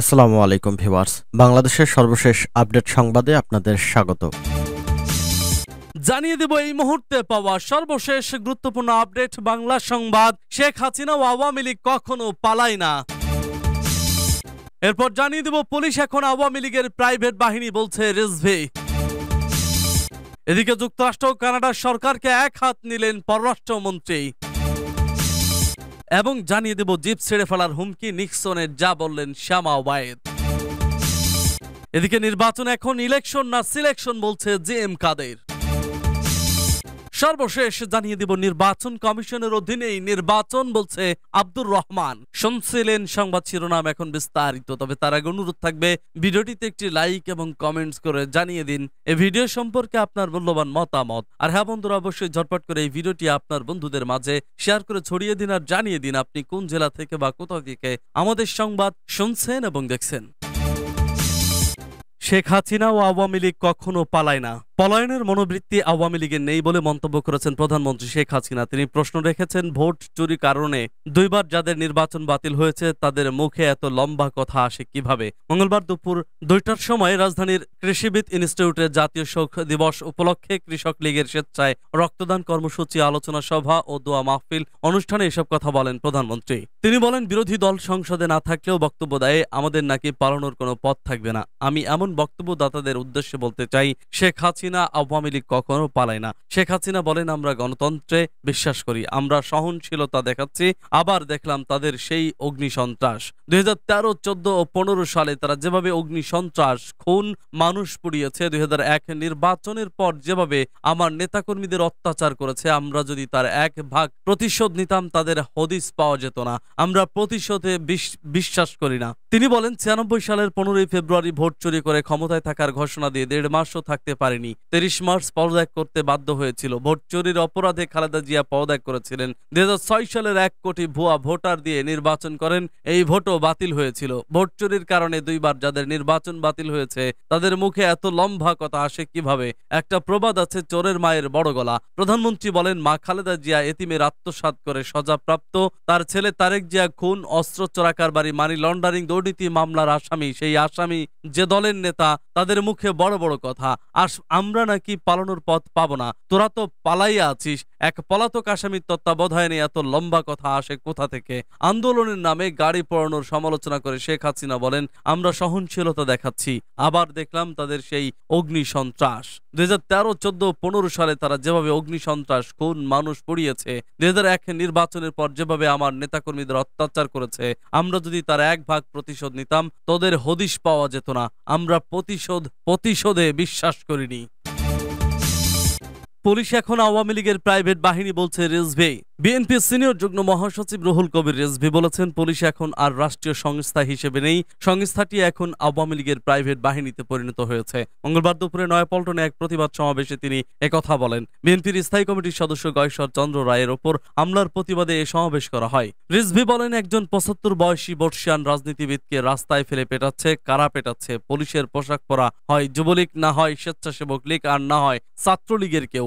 আসসালামু আলাইকুম ভিউয়ার্স বাংলাদেশের সর্বশেষ আপডেট সংবাদে আপনাদের স্বাগত জানিয়ে দেব এই মুহূর্তে পাওয়া সর্বশেষ গুরুত্বপূর্ণ আপডেট বাংলা সংবাদ শেখ হাসিনা ও আওয়ামী লীগ কখনো পালায় না এরপর জানিয়ে দেব পুলিশ এখন আওয়ামী লীগের প্রাইভেট বাহিনী বলছে রিজভি এদিকে যুক্তরাষ্ট্র কানাডার সরকারকে এক হাত নিলেন পররাষ্ট্রমন্ত্রী এবং জানিয়ে দেব জিপ ছেড়ে ফেলার হুমকি নিক্সনের যা বললেন শ্যামা ওয়ায়েদ এদিকে নির্বাচন এখন ইলেকশন না সিলেকশন বলছে জে এম কাদের সর্বশেষ জানিয়ে দিব নির্বাচন কমিশনের অধীনেই নির্বাচন বলছে আব্দুর রহমান শুনছিলেন সংবাদ শিরোনাম এখন বিস্তারিত তবে তার আগে অনুরোধ থাকবে ভিডিওটিতে একটি লাইক এবং কমেন্টস করে জানিয়ে দিন এই ভিডিও সম্পর্কে আপনার মূল্যবান মতামত আর হ্যাঁ বন্ধুরা অবশ্যই ঝটপট করে এই ভিডিওটি আপনার বন্ধুদের মাঝে শেয়ার করে ছড়িয়ে দিন আর জানিয়ে দিন আপনি কোন জেলা থেকে বা কোথাও থেকে আমাদের সংবাদ শুনছেন এবং দেখছেন শেখ হাসিনা ও আওয়ামী লীগ কখনো পালায় না পলায়নের মনোবৃত্তি আওয়ামী লীগের নেই বলে মন্তব্য করেছেন প্রধানমন্ত্রী শেখ হাসিনা তিনি প্রশ্ন রেখেছেন ভোট চুরি কারণে দুইবার যাদের নির্বাচন বাতিল হয়েছে তাদের মুখে এত লম্বা কথা আসে কিভাবে মঙ্গলবার দুপুর দুইটার সময় রাজধানীর কৃষিবিদ ইনস্টিটিউটে জাতীয় শোক দিবস উপলক্ষে কৃষক লীগের স্বেচ্ছায় রক্তদান কর্মসূচি আলোচনা সভা ও দোয়া মাহফিল অনুষ্ঠানে এসব কথা বলেন প্রধানমন্ত্রী তিনি বলেন বিরোধী দল সংসদে না থাকলেও বক্তব্য দেয় আমাদের নাকি পালানোর কোনো পথ থাকবে না আমি এমন বক্তব্য দাতাদের উদ্দেশ্যে বলতে চাই শেখ হাসিনা আওয়ামী লীগ কখনো পালায় না শেখ হাসিনা বলেন আমরা গণতন্ত্রে বিশ্বাস করি আমরা সহনশীলতা দেখাচ্ছি আবার দেখলাম তাদের সেই অগ্নি সন্ত্রাস দুই হাজার তেরো চোদ্দ ও পনেরো সালে তারা যেভাবে অগ্নি সন্ত্রাস খুন মানুষ পুড়িয়েছে দুই হাজার এক নির্বাচনের পর যেভাবে আমার নেতাকর্মীদের অত্যাচার করেছে আমরা যদি তার এক ভাগ প্রতিশোধ নিতাম তাদের হদিস পাওয়া যেত না আমরা প্রতিশোধে বিশ্বাস করি না তিনি বলেন ছিয়ানব্বই সালের পনেরোই ফেব্রুয়ারি ভোট চুরি করে ক্ষমতায় থাকার ঘোষণা দিয়ে দেড় মাসও থাকতে পারেনি তিরিশ মার্চ পদত্যাগ করতে বাধ্য হয়েছিল ভোট চুরির অপরাধে খালেদা জিয়া পদত্যাগ করেছিলেন দুই সালের এক কোটি ভুয়া ভোটার দিয়ে নির্বাচন করেন এই ভোটও বাতিল হয়েছিল ভোট চুরির কারণে দুইবার যাদের নির্বাচন বাতিল হয়েছে তাদের মুখে এত লম্বা কথা আসে কিভাবে একটা প্রবাদ আছে চোরের মায়ের বড় গলা প্রধানমন্ত্রী বলেন মা খালেদা জিয়া এতিমের আত্মসাত করে সজাপ্রাপ্ত তার ছেলে তারেক জিয়া খুন অস্ত্র চোরাকারবারি মানি লন্ডারিং দুর্নীতি মামলার আসামি সেই আসামি যে দলের নেতা নেতা তাদের মুখে বড় বড় কথা আর আমরা নাকি পালানোর পথ পাব না তোরা তো পালাইয়া আছিস এক পলাতক আসামির তত্ত্বাবধায়নে এত লম্বা কথা আসে কোথা থেকে আন্দোলনের নামে গাড়ি পড়ানোর সমালোচনা করে শেখ হাসিনা বলেন আমরা সহনশীলতা দেখাচ্ছি আবার দেখলাম তাদের সেই অগ্নি সন্ত্রাস দুই হাজার তেরো চোদ্দ পনেরো সালে তারা যেভাবে অগ্নি সন্ত্রাস কোন মানুষ পড়িয়েছে দুই হাজার এক নির্বাচনের পর যেভাবে আমার নেতাকর্মীদের অত্যাচার করেছে আমরা যদি তার এক ভাগ প্রতিশোধ নিতাম তোদের হদিশ পাওয়া যেত না আমরা প্রতিশোধ প্রতিশোধে বিশ্বাস করিনি পুলিশ এখন আওয়ামী লীগের প্রাইভেট বাহিনী বলছে রেজভি বিএনপির সিনিয়র যুগ্ম মহাসচিব রুহুল কবির রেজভি বলেছেন পুলিশ এখন আর রাষ্ট্রীয় সংস্থা হিসেবে নেই সংস্থাটি এখন আওয়ামী লীগের প্রাইভেট বাহিনীতে পরিণত হয়েছে মঙ্গলবার দুপুরে নয়াপল্টনে এক প্রতিবাদ সমাবেশে তিনি একথা বলেন বিএনপির স্থায়ী কমিটির সদস্য গয়েশ্বর চন্দ্র রায়ের ওপর হামলার প্রতিবাদে এ সমাবেশ করা হয় রিজভি বলেন একজন পঁচাত্তর বয়সী বর্ষিয়ান রাজনীতিবিদকে রাস্তায় ফেলে পেটাচ্ছে কারা পেটাচ্ছে পুলিশের পোশাক পরা হয় যুবলীগ না হয় স্বেচ্ছাসেবক লীগ আর না হয় ছাত্রলীগের কেউ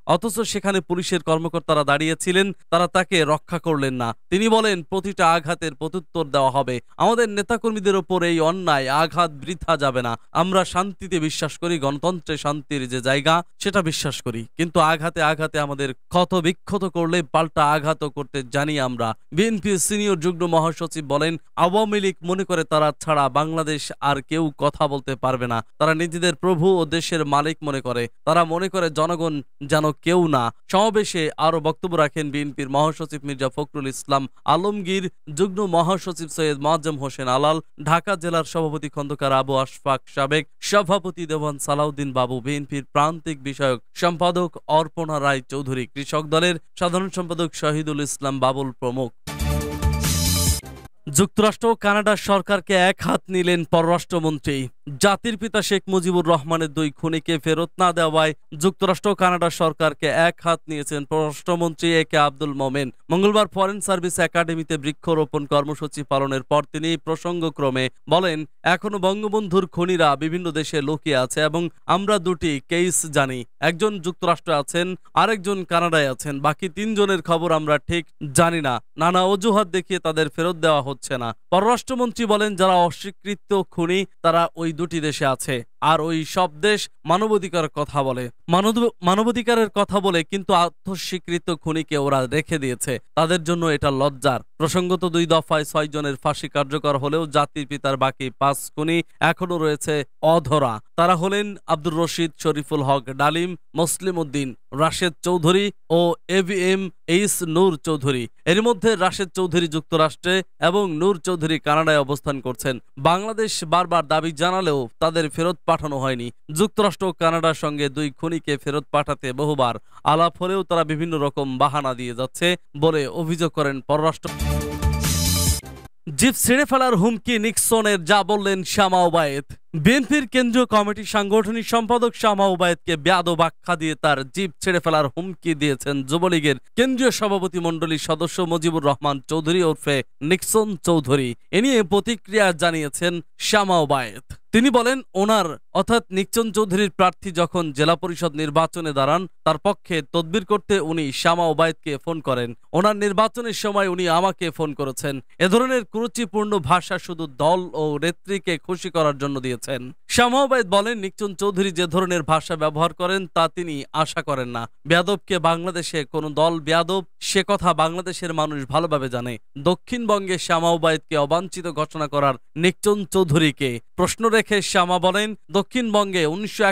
অথচ সেখানে পুলিশের কর্মকর্তারা দাঁড়িয়েছিলেন তারা তাকে রক্ষা করলেন না তিনি বলেন প্রতিটা আঘাতের প্রত্যুত্তর দেওয়া হবে আমাদের নেতাকর্মীদের ওপর এই অন্যায় আঘাত বৃথা যাবে না আমরা শান্তিতে বিশ্বাস করি গণতন্ত্রে শান্তির যে জায়গা সেটা বিশ্বাস করি কিন্তু আঘাতে আঘাতে আমাদের ক্ষত বিক্ষত করলে পাল্টা আঘাতও করতে জানি আমরা বিএনপির সিনিয়র যুগ্ম মহাসচিব বলেন আওয়ামী লীগ মনে করে তারা ছাড়া বাংলাদেশ আর কেউ কথা বলতে পারবে না তারা নিজেদের প্রভু ও দেশের মালিক মনে করে তারা মনে করে জনগণ যেন কেউ না সমাবেশে আরো বক্তব্য রাখেন বিএনপির মহাসচিব মির্জা ফখরুল ইসলাম আলমগীর যুগ্ম মহাসচিব সৈয়দ মোয়াজ্জম হোসেন আলাল ঢাকা জেলার সভাপতি খন্দকার আবু আশফাক সাবেক সভাপতি দেওয়ান সালাউদ্দিন বাবু বিএনপির প্রান্তিক বিষয়ক সম্পাদক অর্পণা রায় চৌধুরী কৃষক দলের সাধারণ সম্পাদক শহীদুল ইসলাম বাবুল প্রমুখ যুক্তরাষ্ট্র ও কানাডার সরকারকে এক হাত নিলেন পররাষ্ট্রমন্ত্রী জাতির পিতা শেখ মুজিবুর রহমানের দুই খুনিকে ফেরত না দেওয়ায় যুক্তরাষ্ট্র ও কানাডার সরকারকে এক হাত নিয়েছেন পররাষ্ট্রমন্ত্রী এ কে আব্দুল মোমেন মঙ্গলবার ফরেন সার্ভিস একাডেমিতে বৃক্ষরোপণ কর্মসূচি পালনের পর তিনি প্রসঙ্গক্রমে বলেন এখনও বঙ্গবন্ধুর খুনিরা বিভিন্ন দেশে লুকিয়ে আছে এবং আমরা দুটি কেস জানি একজন যুক্তরাষ্ট্রে আছেন আরেকজন কানাডায় আছেন বাকি তিনজনের খবর আমরা ঠিক জানি না নানা অজুহাত দেখিয়ে তাদের ফেরত দেওয়া হচ্ছে হচ্ছে না পররাষ্ট্রমন্ত্রী বলেন যারা অস্বীকৃত খুনি তারা ওই দুটি দেশে আছে আর ওই সব দেশ মানবাধিকারের কথা বলে মানবাধিকারের কথা বলে কিন্তু আত্মস্বীকৃত খুনিকে ওরা রেখে দিয়েছে তাদের জন্য এটা লজ্জার প্রসঙ্গত দুই দফায় ছয় জনের ফাঁসি কার্যকর হলেও জাতির পিতার বাকি পাঁচ খুনি এখনও রয়েছে অধরা তারা হলেন আব্দুর রশিদ শরীফুল হক ডালিম মুসলিম উদ্দিন রাশেদ চৌধুরী ও এভিএম এইস নূর চৌধুরী এর মধ্যে রাশেদ চৌধুরী যুক্তরাষ্ট্রে এবং নূর চৌধুরী কানাডায় অবস্থান করছেন বাংলাদেশ বারবার দাবি জানালেও তাদের ফেরত পাঠানো হয়নি যুক্তরাষ্ট্র কানাডার সঙ্গে দুই খুনিকে ফেরত পাঠাতে বহুবার আলাপ হলেও তারা বিভিন্ন রকম বাহানা দিয়ে যাচ্ছে বলে অভিযোগ করেন পররাষ্ট্র জিপ ছেড়ে ফেলার হুমকি নিক্সনের যা বললেন শ্যামা ওবায়েত বিএনপির কেন্দ্রীয় কমিটির সাংগঠনিক সম্পাদক শ্যামা ওবায়েতকে ব্যাদ ও ব্যাখ্যা দিয়ে তার জিপ ছেড়ে ফেলার হুমকি দিয়েছেন যুবলীগের কেন্দ্রীয় সভাপতি মণ্ডলীর সদস্য মুজিবুর রহমান চৌধুরী ওরফে নিক্সন চৌধুরী এ নিয়ে প্রতিক্রিয়া জানিয়েছেন শ্যামা ওবায়েত তিনি বলেন ওনার অর্থাৎ নিকচন চৌধুরীর প্রার্থী যখন জেলা পরিষদ নির্বাচনে দাঁড়ান তার পক্ষে তদবির করতে উনি শ্যামা ওবায়দকে ফোন করেন ওনার নির্বাচনের সময় উনি আমাকে ফোন করেছেন এ ধরনের কুরুচিপূর্ণ ভাষা শুধু দল ও নেত্রীকে খুশি করার জন্য দিয়েছেন শ্যামা ওবায়দ বলেন নিকচন চৌধুরী যে ধরনের ভাষা ব্যবহার করেন তা তিনি আশা করেন না ব্যাদবকে বাংলাদেশে কোনো দল ব্যাদব সে কথা বাংলাদেশের মানুষ ভালোভাবে জানে দক্ষিণবঙ্গে শ্যামা ওবায়দকে অবাঞ্ছিত ঘোষণা করার নিকচন চৌধুরীকে প্রশ্ন রেখে শ্যামা বলেন দক্ষিণবঙ্গে উনিশশো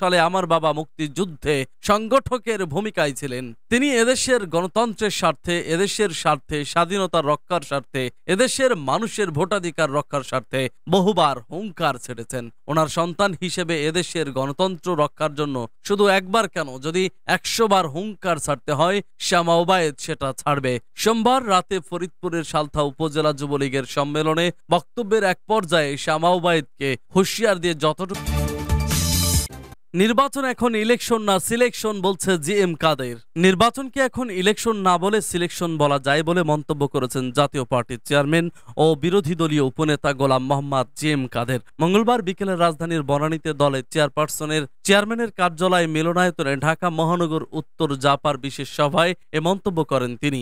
সালে আমার বাবা মুক্তিযুদ্ধে সংগঠকের ভূমিকায় ছিলেন তিনি এদেশের গণতন্ত্রের স্বার্থে এদেশের স্বার্থে স্বাধীনতা রক্ষার স্বার্থে এদেশের মানুষের ভোটাধিকার রক্ষার স্বার্থে বহুবার হুঙ্কার ছেড়েছেন ওনার সন্তান হিসেবে এদেশের গণতন্ত্র রক্ষার জন্য শুধু একবার কেন যদি একশো বার হুঙ্কার ছাড়তে হয় শ্যামা ওবায়েদ সেটা ছাড়বে সোমবার রাতে ফরিদপুরের সালথা উপজেলা যুবলীগের সম্মেলনে বক্তব্যের এক পর্যায়ে শ্যামা ওবায়েদকে হুঁশিয়ার দিয়ে যতটুকু নির্বাচন এখন ইলেকশন না সিলেকশন বলছে জি এম কাদের নির্বাচনকে এখন ইলেকশন না বলে সিলেকশন বলা যায় বলে মন্তব্য করেছেন জাতীয় পার্টির চেয়ারম্যান ও বিরোধী দলীয় উপনেতা গোলাম মোহাম্মদ জি এম কাদের মঙ্গলবার বিকেলে রাজধানীর বনানীতে দলের চেয়ারপারসনের চেয়ারম্যানের কার্যালয়ে মিলনায়তনে ঢাকা মহানগর উত্তর জাপার বিশেষ সভায় এ মন্তব্য করেন তিনি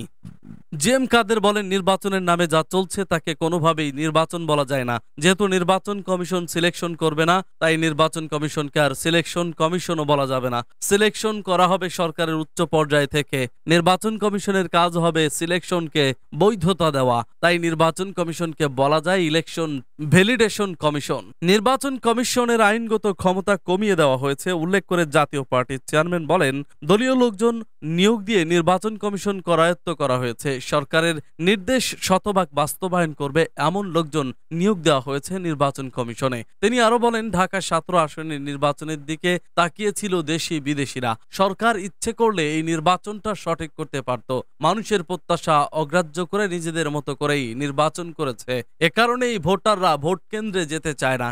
জি এম কাদের বলেন নির্বাচনের নামে যা চলছে তাকে কোনোভাবেই নির্বাচন বলা যায় না যেহেতু নির্বাচন কমিশন সিলেকশন করবে না তাই নির্বাচন কমিশনকে আর সিলেকশন কমিশনও বলা যাবে না সিলেকশন করা হবে সরকারের উচ্চ পর্যায় থেকে নির্বাচন কমিশনের কাজ হবে সিলেকশনকে বৈধতা দেওয়া তাই নির্বাচন কমিশনকে বলা যায় ইলেকশন ভ্যালিডেশন কমিশন নির্বাচন কমিশনের আইনগত ক্ষমতা কমিয়ে দেওয়া হয়েছে উল্লেখ করে জাতীয় পার্টির চেয়ারম্যান বলেন দলীয় লোকজন নিয়োগ দিয়ে নির্বাচন কমিশন করায়ত্ত করা হয়েছে সরকারের নির্দেশ শতভাগ বাস্তবায়ন করবে এমন লোকজন নিয়োগ দেওয়া হয়েছে নির্বাচন কমিশনে তিনি আরো বলেন ঢাকা সাত্র আসনের নির্বাচনের দিকে তাকিয়েছিল দেশি বিদেশিরা সরকার ইচ্ছে করলে এই নির্বাচনটা সঠিক করতে পারত মানুষের প্রত্যাশা অগ্রাহ্য করে নিজেদের মতো করেই নির্বাচন করেছে এ কারণেই ভোটার ভোট কেন্দ্রে যেতে চায় না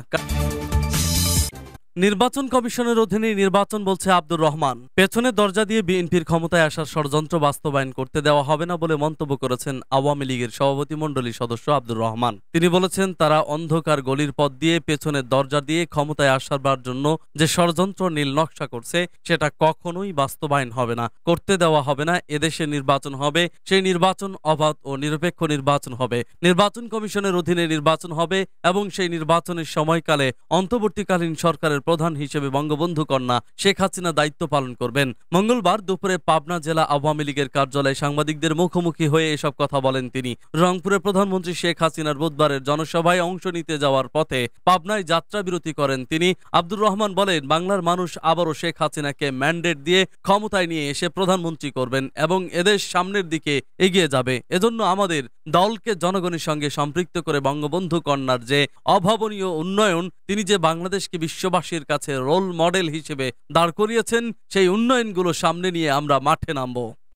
নির্বাচন কমিশনের অধীনে নির্বাচন বলছে আব্দুর রহমান পেছনে দরজা দিয়ে বিএনপির ক্ষমতায় আসার ষড়যন্ত্র বাস্তবায়ন করতে দেওয়া হবে না বলে মন্তব্য করেছেন আওয়ামী লীগের সভাপতি সভাপতিমণ্ডলীর সদস্য আব্দুর রহমান তিনি বলেছেন তারা অন্ধকার গলির পথ দিয়ে পেছনের দরজা দিয়ে ক্ষমতায় আসার জন্য যে ষড়যন্ত্র নীল নকশা করছে সেটা কখনোই বাস্তবায়ন হবে না করতে দেওয়া হবে না এদেশে নির্বাচন হবে সেই নির্বাচন অবাধ ও নিরপেক্ষ নির্বাচন হবে নির্বাচন কমিশনের অধীনে নির্বাচন হবে এবং সেই নির্বাচনের সময়কালে অন্তর্বর্তীকালীন সরকারের প্রধান হিসেবে বঙ্গবন্ধু কন্যা শেখ হাসিনা দায়িত্ব পালন করবেন মঙ্গলবার দুপুরে পাবনা জেলা আওয়ামী লীগের কার্যালয়ে সাংবাদিকদের মুখোমুখি হয়ে এসব কথা বলেন তিনি রংপুরে প্রধানমন্ত্রী শেখ হাসিনার বুধবারের জনসভায় অংশ নিতে যাওয়ার পথে পাবনায় যাত্রা বিরতি করেন তিনি আব্দুর রহমান বলেন বাংলার মানুষ আবারও শেখ হাসিনাকে ম্যান্ডেট দিয়ে ক্ষমতায় নিয়ে এসে প্রধানমন্ত্রী করবেন এবং এদের সামনের দিকে এগিয়ে যাবে এজন্য আমাদের দলকে জনগণের সঙ্গে সম্পৃক্ত করে বঙ্গবন্ধু কন্যার যে অভাবনীয় উন্নয়ন তিনি যে বাংলাদেশকে বিশ্ববাসীর কাছে রোল মডেল হিসেবে দাঁড় করিয়েছেন সেই উন্নয়নগুলো সামনে নিয়ে আমরা মাঠে নামবো